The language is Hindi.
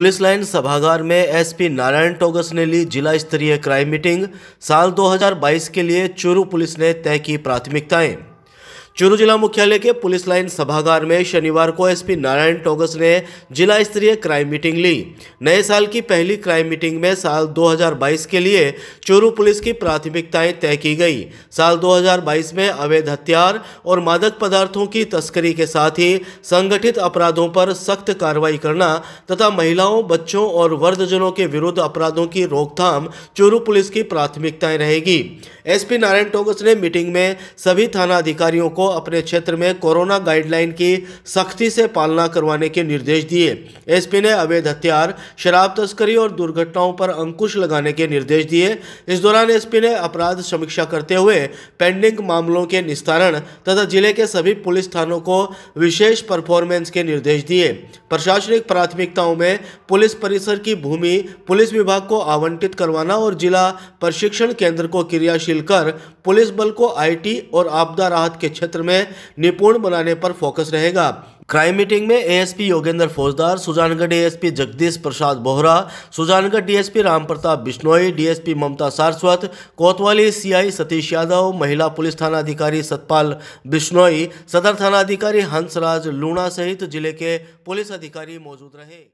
पुलिस लाइन सभागार में एसपी नारायण टोगस ने ली जिला स्तरीय क्राइम मीटिंग साल 2022 के लिए चूरू पुलिस ने तय की प्राथमिकताएं चूरू जिला मुख्यालय के पुलिस लाइन सभागार में शनिवार को एसपी नारायण टोगस ने जिला स्तरीय क्राइम मीटिंग ली नए साल की पहली क्राइम मीटिंग में साल 2022 के लिए चूरू पुलिस की प्राथमिकताएं तय की गई साल 2022 में अवैध हथियार और मादक पदार्थों की तस्करी के साथ ही संगठित अपराधों पर सख्त कार्रवाई करना तथा महिलाओं बच्चों और वर्धजनों के विरुद्ध अपराधों की रोकथाम चूरू पुलिस की प्राथमिकताएं रहेगी एस नारायण टोगस ने मीटिंग में सभी थाना अधिकारियों को अपने क्षेत्र में कोरोना गाइडलाइन की सख्ती से पालना करवाने के निर्देश दिए एसपी ने अवैध हथियार शराब तस्करी और दुर्घटनाओं पर अंकुश लगाने के निर्देश दिए इस दौरान एसपी ने अपराध समीक्षा करते हुए पेंडिंग मामलों के निस्तारण तथा जिले के सभी पुलिस थानों को विशेष परफॉर्मेंस के निर्देश दिए प्रशासनिक प्राथमिकताओं में पुलिस परिसर की भूमि पुलिस विभाग को आवंटित करवाना और जिला प्रशिक्षण केंद्र को क्रियाशील कर पुलिस बल को आईटी और आपदा राहत के क्षेत्र क्षेत्र में निपुण बनाने पर फोकस रहेगा क्राइम मीटिंग में ASP Yogendra Faujdar Sujangarh ASP Jagdish Prasad Bohra Sujangarh DSP Ram Pratap Bishnoi DSP Mamta Saraswat कोतवाली सीआई सतीश यादव महिला पुलिस थाना अधिकारी सतपाल बिश्नोई सदर थाना अधिकारी हंसराज लूणा सहित जिले के पुलिस अधिकारी मौजूद रहे